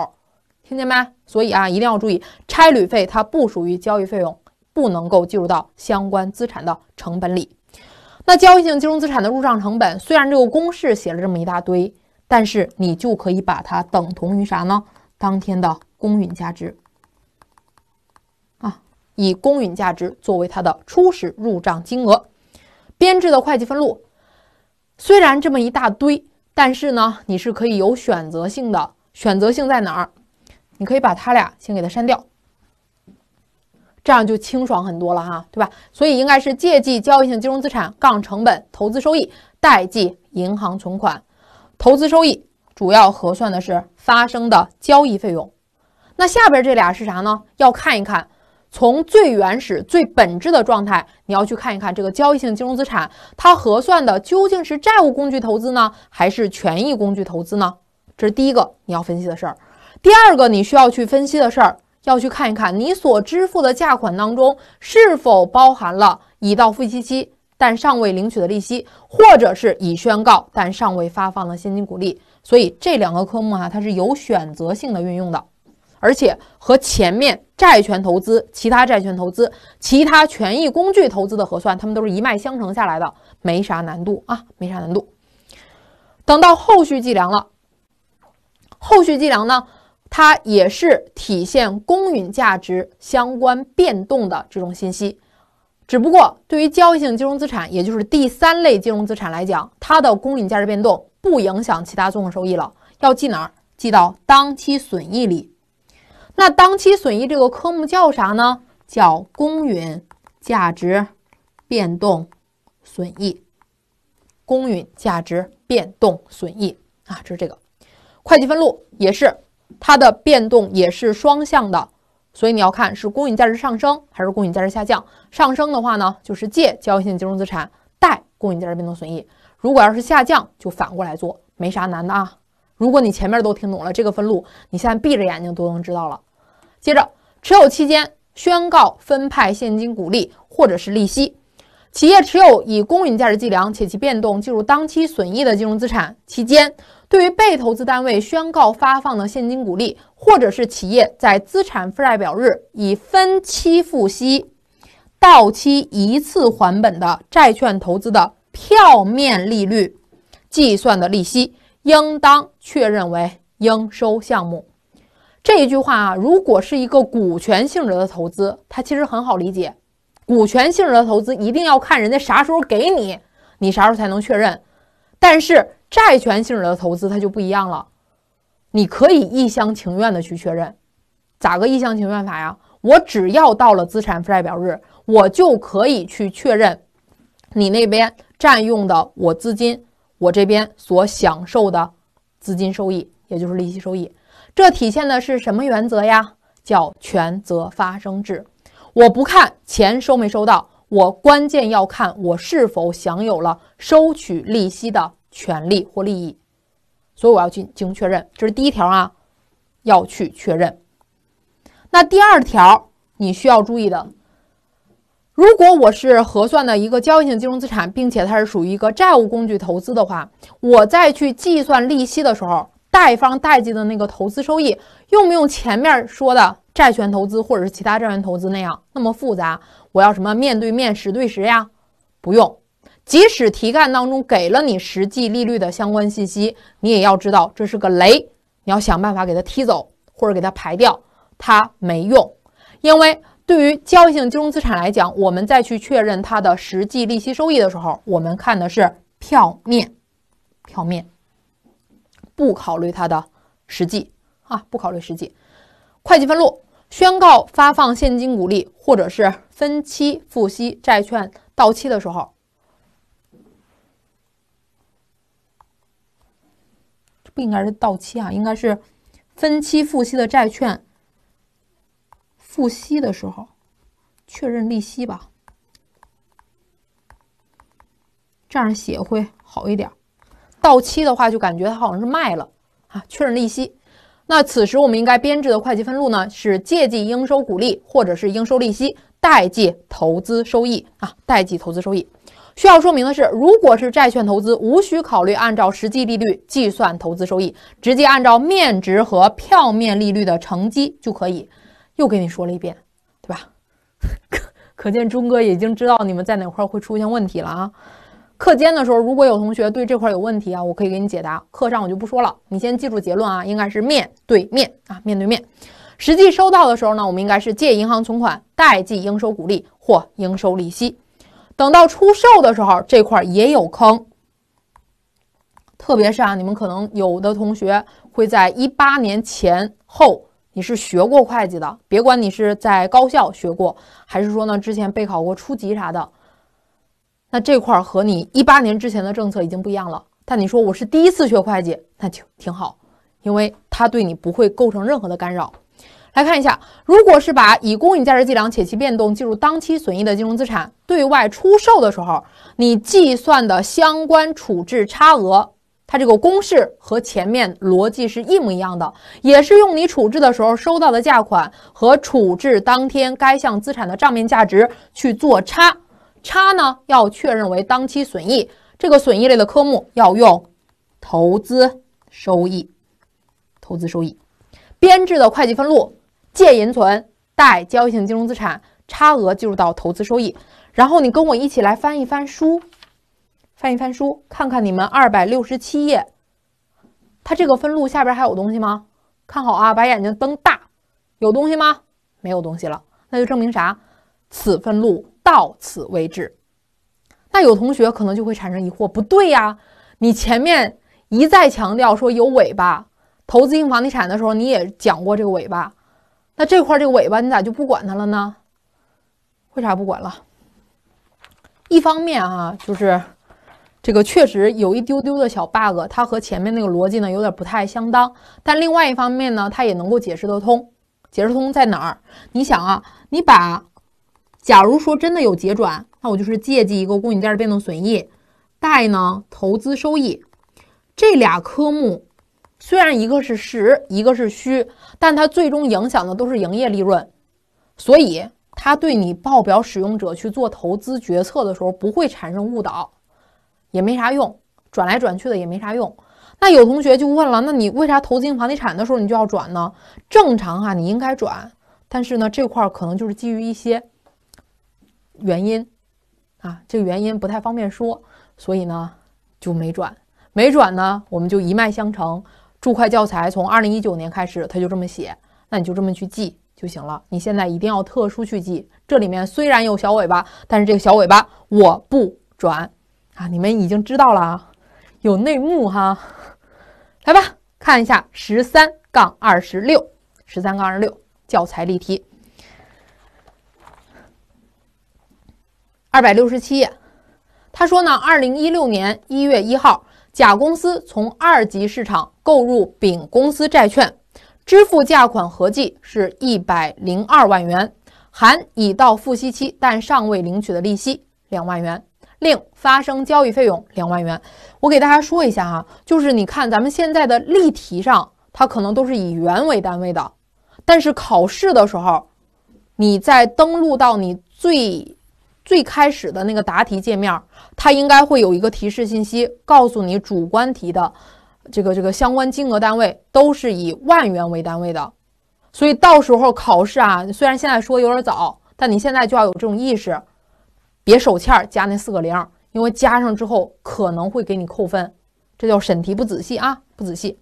听见没？所以啊，一定要注意，差旅费它不属于交易费用，不能够计入到相关资产的成本里。那交易性金融资产的入账成本，虽然这个公式写了这么一大堆，但是你就可以把它等同于啥呢？当天的公允价值。以公允价值作为它的初始入账金额，编制的会计分录虽然这么一大堆，但是呢，你是可以有选择性的。选择性在哪儿？你可以把它俩先给它删掉，这样就清爽很多了哈，对吧？所以应该是借记交易性金融资产杠成本投资收益，贷记银行存款。投资收益主要核算的是发生的交易费用。那下边这俩是啥呢？要看一看。从最原始、最本质的状态，你要去看一看这个交易性金融资产，它核算的究竟是债务工具投资呢，还是权益工具投资呢？这是第一个你要分析的事儿。第二个，你需要去分析的事儿，要去看一看你所支付的价款当中是否包含了已到付息期但尚未领取的利息，或者是已宣告但尚未发放的现金股利。所以这两个科目啊，它是有选择性的运用的。而且和前面债权投资、其他债权投资、其他权益工具投资的核算，他们都是一脉相承下来的，没啥难度啊，没啥难度。等到后续计量了，后续计量呢，它也是体现公允价值相关变动的这种信息。只不过对于交易性金融资产，也就是第三类金融资产来讲，它的公允价值变动不影响其他综合收益了，要记哪儿？记到当期损益里。那当期损益这个科目叫啥呢？叫公允价值变动损益。公允价值变动损益啊，这是这个会计分录也是它的变动也是双向的，所以你要看是公允价值上升还是公允价值下降。上升的话呢，就是借交易性金融资产，贷公允价值变动损益。如果要是下降，就反过来做，没啥难的啊。如果你前面都听懂了这个分录，你现在闭着眼睛都能知道了。接着，持有期间宣告分派现金股利或者是利息，企业持有以公允价值计量且其变动计入当期损益的金融资产期间，对于被投资单位宣告发放的现金股利，或者是企业在资产负债表日以分期付息、到期一次还本的债券投资的票面利率计算的利息，应当确认为应收项目。这一句话啊，如果是一个股权性质的投资，它其实很好理解。股权性质的投资一定要看人家啥时候给你，你啥时候才能确认。但是债权性质的投资它就不一样了，你可以一厢情愿的去确认。咋个一厢情愿法呀？我只要到了资产负债表日，我就可以去确认你那边占用的我资金，我这边所享受的资金收益，也就是利息收益。这体现的是什么原则呀？叫权责发生制。我不看钱收没收到，我关键要看我是否享有了收取利息的权利或利益，所以我要进进行确认。这是第一条啊，要去确认。那第二条你需要注意的，如果我是核算的一个交易性金融资产，并且它是属于一个债务工具投资的话，我再去计算利息的时候。贷方贷记的那个投资收益用不用前面说的债权投资或者是其他债权投资那样那么复杂？我要什么面对面实对实呀？不用。即使题干当中给了你实际利率的相关信息，你也要知道这是个雷，你要想办法给它踢走或者给它排掉，它没用。因为对于交易性金融资产来讲，我们再去确认它的实际利息收益的时候，我们看的是票面，票面。不考虑它的实际啊，不考虑实际。会计分录：宣告发放现金股利，或者是分期付息债券到期的时候，不应该是到期啊，应该是分期付息的债券付息的时候，确认利息吧。这样写会好一点。到期的话，就感觉它好像是卖了，啊，确认利息。那此时我们应该编制的会计分录呢，是借记应收股利或者是应收利息，贷记投资收益啊，贷记投资收益。需要说明的是，如果是债券投资，无需考虑按照实际利率计算投资收益，直接按照面值和票面利率的乘积就可以。又给你说了一遍，对吧？可见钟哥已经知道你们在哪块会出现问题了啊。课间的时候，如果有同学对这块有问题啊，我可以给你解答。课上我就不说了，你先记住结论啊，应该是面对面啊，面对面。实际收到的时候呢，我们应该是借银行存款，贷记应收股利或应收利息。等到出售的时候，这块也有坑，特别是啊，你们可能有的同学会在一八年前后，你是学过会计的，别管你是在高校学过，还是说呢之前备考过初级啥的。那这块儿和你一八年之前的政策已经不一样了。但你说我是第一次学会计，那就挺好，因为它对你不会构成任何的干扰。来看一下，如果是把以公允价值计量且其变动计入当期损益的金融资产对外出售的时候，你计算的相关处置差额，它这个公式和前面逻辑是一模一样的，也是用你处置的时候收到的价款和处置当天该项资产的账面价值去做差。差呢要确认为当期损益，这个损益类的科目要用投资收益，投资收益编制的会计分录借：银存，贷：交易性金融资产差额计入到投资收益。然后你跟我一起来翻一翻书，翻一翻书，看看你们二百六十七页，它这个分录下边还有东西吗？看好啊，把眼睛瞪大，有东西吗？没有东西了，那就证明啥？此分录。到此为止，那有同学可能就会产生疑惑，不对呀，你前面一再强调说有尾巴，投资性房地产的时候你也讲过这个尾巴，那这块这个尾巴你咋就不管它了呢？为啥不管了？一方面啊，就是这个确实有一丢丢的小 bug，它和前面那个逻辑呢有点不太相当，但另外一方面呢，它也能够解释得通，解释通在哪儿？你想啊，你把假如说真的有结转，那我就是借记一个供应价值变动损益，贷呢投资收益。这俩科目虽然一个是实，一个是虚，但它最终影响的都是营业利润，所以它对你报表使用者去做投资决策的时候不会产生误导，也没啥用，转来转去的也没啥用。那有同学就问了，那你为啥投资性房地产的时候你就要转呢？正常啊，你应该转，但是呢这块儿可能就是基于一些。原因啊，这个原因不太方便说，所以呢就没转，没转呢，我们就一脉相承，注会教材从二零一九年开始，他就这么写，那你就这么去记就行了。你现在一定要特殊去记，这里面虽然有小尾巴，但是这个小尾巴我不转啊，你们已经知道了啊，有内幕哈。来吧，看一下十三杠二十六，十三杠二十六教材例题。二百六十七页，他说呢，二零一六年一月一号，甲公司从二级市场购入丙公司债券，支付价款合计是一百零二万元，含已到付息期但尚未领取的利息两万元，另发生交易费用两万元。我给大家说一下哈，就是你看咱们现在的例题上，它可能都是以元为单位的，但是考试的时候，你在登录到你最。最开始的那个答题界面，它应该会有一个提示信息，告诉你主观题的这个这个相关金额单位都是以万元为单位的。所以到时候考试啊，虽然现在说有点早，但你现在就要有这种意识，别手欠儿加那四个零，因为加上之后可能会给你扣分，这叫审题不仔细啊，不仔细。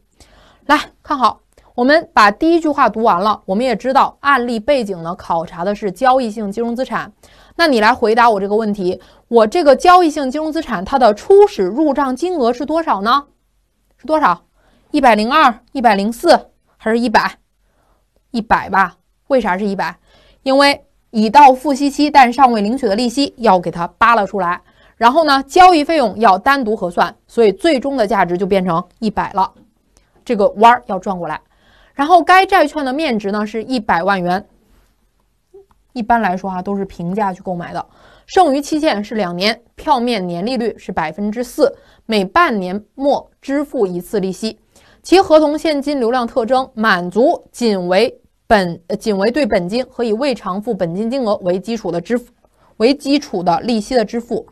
来看好，我们把第一句话读完了，我们也知道案例背景呢，考察的是交易性金融资产。那你来回答我这个问题，我这个交易性金融资产它的初始入账金额是多少呢？是多少？一百零二、一百零四，还是一百？一百吧？为啥是一百？因为已到付息期但尚未领取的利息要给它扒拉出来，然后呢，交易费用要单独核算，所以最终的价值就变成一百了。这个弯儿要转过来。然后该债券的面值呢是一百万元。一般来说啊，都是平价去购买的，剩余期限是两年，票面年利率是百分之四，每半年末支付一次利息，其合同现金流量特征满足仅为本仅为对本金和以未偿付本金金额为基础的支付为基础的利息的支付。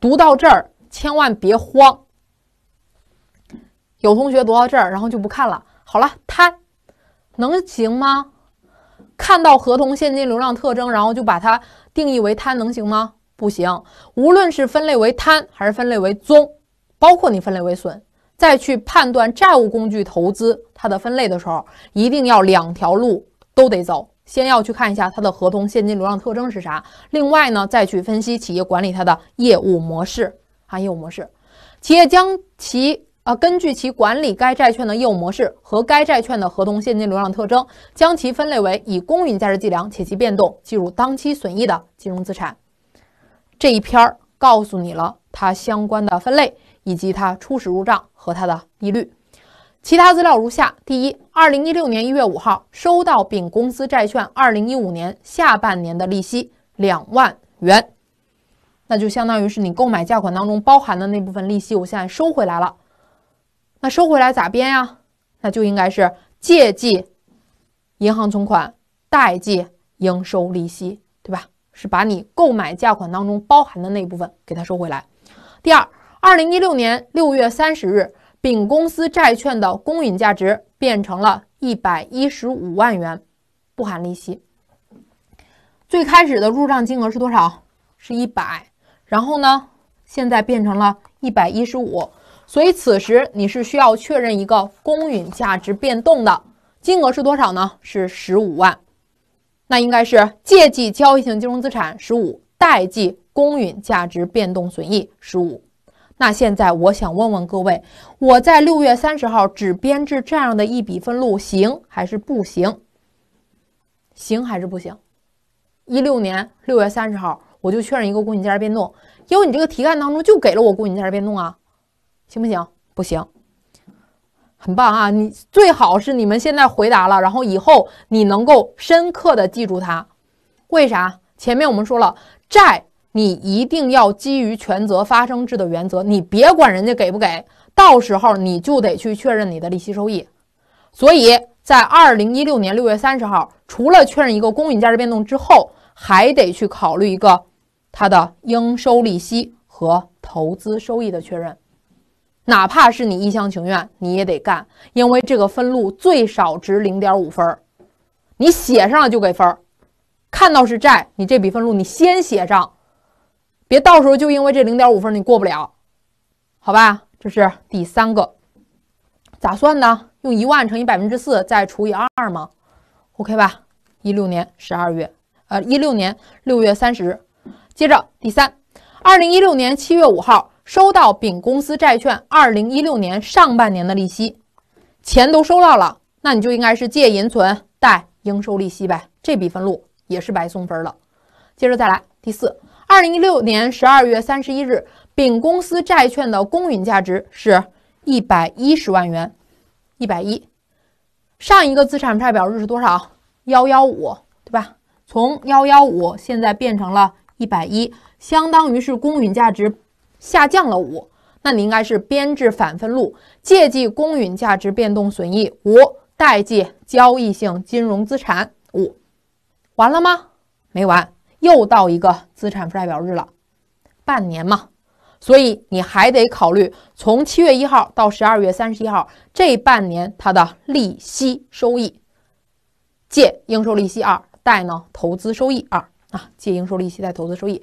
读到这儿，千万别慌，有同学读到这儿然后就不看了。好了，它能行吗？看到合同现金流量特征，然后就把它定义为贪，能行吗？不行。无论是分类为贪还是分类为综，包括你分类为损，再去判断债务工具投资它的分类的时候，一定要两条路都得走。先要去看一下它的合同现金流量特征是啥，另外呢，再去分析企业管理它的业务模式，啊，业务模式，企业将其。啊，根据其管理该债券的业务模式和该债券的合同现金流量特征，将其分类为以公允价值计量且其变动计入当期损益的金融资产。这一篇儿告诉你了它相关的分类以及它初始入账和它的利率。其他资料如下：第一，二零一六年一月五号收到丙公司债券二零一五年下半年的利息两万元，那就相当于是你购买价款当中包含的那部分利息，我现在收回来了。那收回来咋编呀？那就应该是借记银行存款，贷记应收利息，对吧？是把你购买价款当中包含的那部分给它收回来。第二，二零一六年六月三十日，丙公司债券的公允价值变成了一百一十五万元，不含利息。最开始的入账金额是多少？是一百。然后呢，现在变成了一百一十五。所以此时你是需要确认一个公允价值变动的金额是多少呢？是十五万，那应该是借记交易性金融资产十五，贷记公允价值变动损益十五。那现在我想问问各位，我在六月三十号只编制这样的一笔分录行还是不行？行还是不行？一六年六月三十号我就确认一个公允价值变动，因为你这个题干当中就给了我公允价值变动啊。行不行？不行，很棒啊！你最好是你们现在回答了，然后以后你能够深刻的记住它。为啥？前面我们说了，债你一定要基于权责发生制的原则，你别管人家给不给，到时候你就得去确认你的利息收益。所以在二零一六年六月三十号，除了确认一个公允价值变动之后，还得去考虑一个它的应收利息和投资收益的确认。哪怕是你一厢情愿，你也得干，因为这个分录最少值零点五分儿，你写上了就给分儿。看到是债，你这笔分录你先写上，别到时候就因为这零点五分你过不了，好吧？这是第三个，咋算呢？用一万乘以百分之四再除以二吗？OK 吧？一六年十二月，呃，一六年六月三十，接着第三，二零一六年七月五号。收到丙公司债券二零一六年上半年的利息，钱都收到了，那你就应该是借银存贷应收利息呗，这笔分录也是白送分了。接着再来第四，二零一六年十二月三十一日，丙公司债券的公允价值是一百一十万元，一百一。上一个资产负债表日是多少？幺幺五，对吧？从幺幺五现在变成了一百一，相当于是公允价值。下降了五，那你应该是编制反分录，借记公允价值变动损益五，贷记交易性金融资产五，完了吗？没完，又到一个资产负债表日了，半年嘛，所以你还得考虑从七月一号到十二月三十一号这半年它的利息收益，借应收利息二，贷呢投资收益二啊，借应收利息贷投资收益。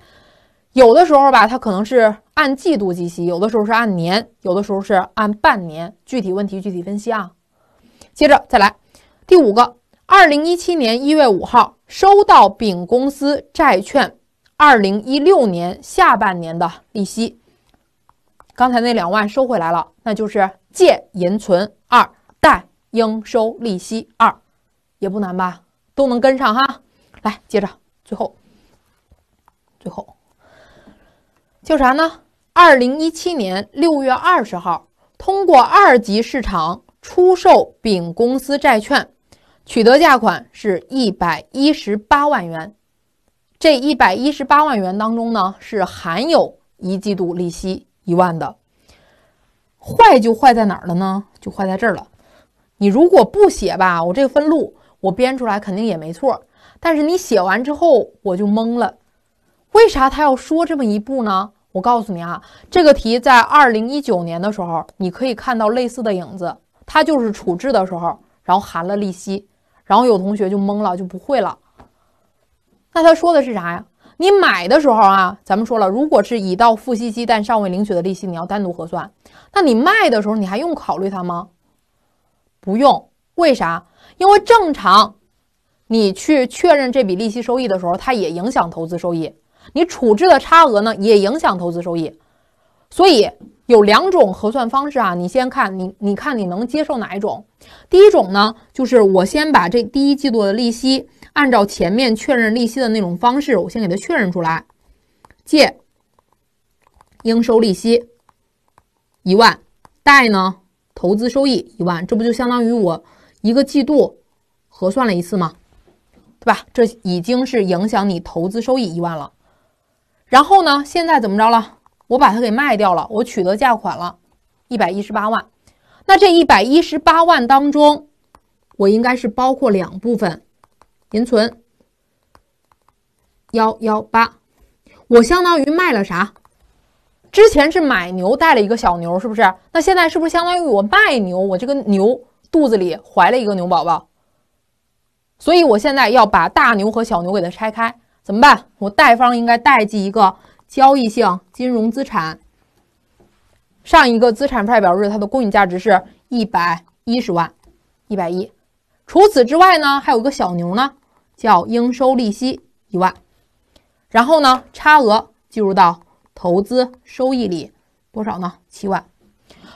有的时候吧，它可能是按季度计息，有的时候是按年，有的时候是按半年，具体问题具体分析啊。接着再来第五个，二零一七年一月五号收到丙公司债券二零一六年下半年的利息，刚才那两万收回来了，那就是借银存二，贷应收利息二，也不难吧，都能跟上哈。来，接着最后，最后。叫啥呢？二零一七年六月二十号，通过二级市场出售丙公司债券，取得价款是一百一十八万元。这一百一十八万元当中呢，是含有一季度利息一万的。坏就坏在哪儿了呢？就坏在这儿了。你如果不写吧，我这个分录我编出来肯定也没错。但是你写完之后我就懵了，为啥他要说这么一步呢？我告诉你啊，这个题在二零一九年的时候，你可以看到类似的影子，它就是处置的时候，然后含了利息，然后有同学就懵了，就不会了。那他说的是啥呀？你买的时候啊，咱们说了，如果是已到付息期但尚未领取的利息，你要单独核算。那你卖的时候，你还用考虑它吗？不用，为啥？因为正常，你去确认这笔利息收益的时候，它也影响投资收益。你处置的差额呢，也影响投资收益，所以有两种核算方式啊。你先看你，你看你能接受哪一种？第一种呢，就是我先把这第一季度的利息，按照前面确认利息的那种方式，我先给它确认出来，借应收利息一万，贷呢投资收益一万，这不就相当于我一个季度核算了一次吗？对吧？这已经是影响你投资收益一万了。然后呢？现在怎么着了？我把它给卖掉了，我取得价款了，一百一十八万。那这一百一十八万当中，我应该是包括两部分：银存幺幺八。我相当于卖了啥？之前是买牛带了一个小牛，是不是？那现在是不是相当于我卖牛？我这个牛肚子里怀了一个牛宝宝，所以我现在要把大牛和小牛给它拆开。怎么办？我贷方应该贷记一个交易性金融资产。上一个资产负债表日，它的公允价值是一百一十万，一百一。除此之外呢，还有个小牛呢，叫应收利息一万。然后呢，差额计入到投资收益里多少呢？七万。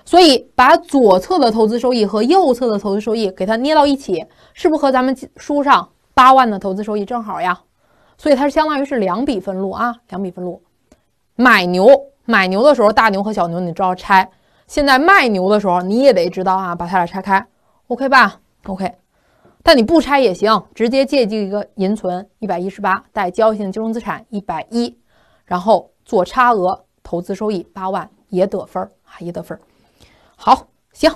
所以把左侧的投资收益和右侧的投资收益给它捏到一起，是不是和咱们书上八万的投资收益正好呀？所以它是相当于是两笔分录啊，两笔分录。买牛买牛的时候，大牛和小牛你知道拆。现在卖牛的时候，你也得知道啊，把它俩拆开，OK 吧？OK。但你不拆也行，直接借记一个银存一百一十八，带交易性金融资产一百一，然后做差额投资收益八万，也得分儿啊，也得分儿。好，行，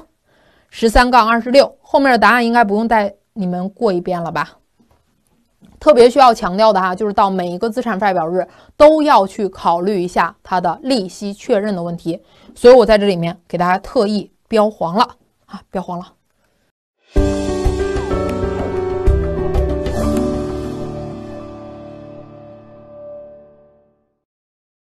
十三杠二十六，后面的答案应该不用带你们过一遍了吧？特别需要强调的哈，就是到每一个资产负债表日都要去考虑一下它的利息确认的问题，所以我在这里面给大家特意标黄了啊，标黄了。